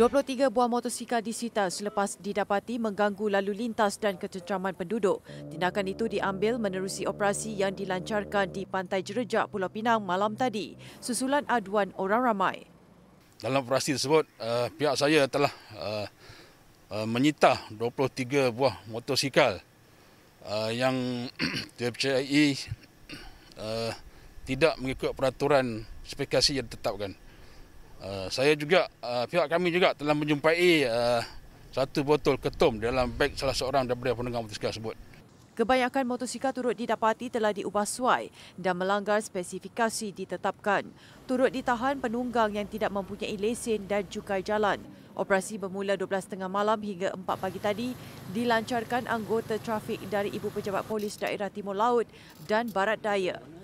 23 buah motosikal disita selepas didapati mengganggu lalu lintas dan ketenteraman penduduk. Tindakan itu diambil menerusi operasi yang dilancarkan di Pantai Jerejak Pulau Pinang malam tadi, susulan aduan orang ramai. Dalam operasi tersebut, eh, pihak saya telah eh, eh, menyita 23 buah motosikal yang dipercayai tidak mengikut peraturan spekasi yang ditetapkan. Uh, saya juga uh, pihak kami juga telah menjumpai uh, satu botol ketum dalam beg salah seorang daripada penunggang motosikal tersebut. Kebanyakan motosikal turut didapati telah diubah suai dan melanggar spesifikasi ditetapkan. Turut ditahan penunggang yang tidak mempunyai lesen dan cukai jalan. Operasi bermula 12.30 malam hingga 4 pagi tadi dilancarkan anggota trafik dari Ibu Pejabat Polis Daerah Timur Laut dan Barat Daya.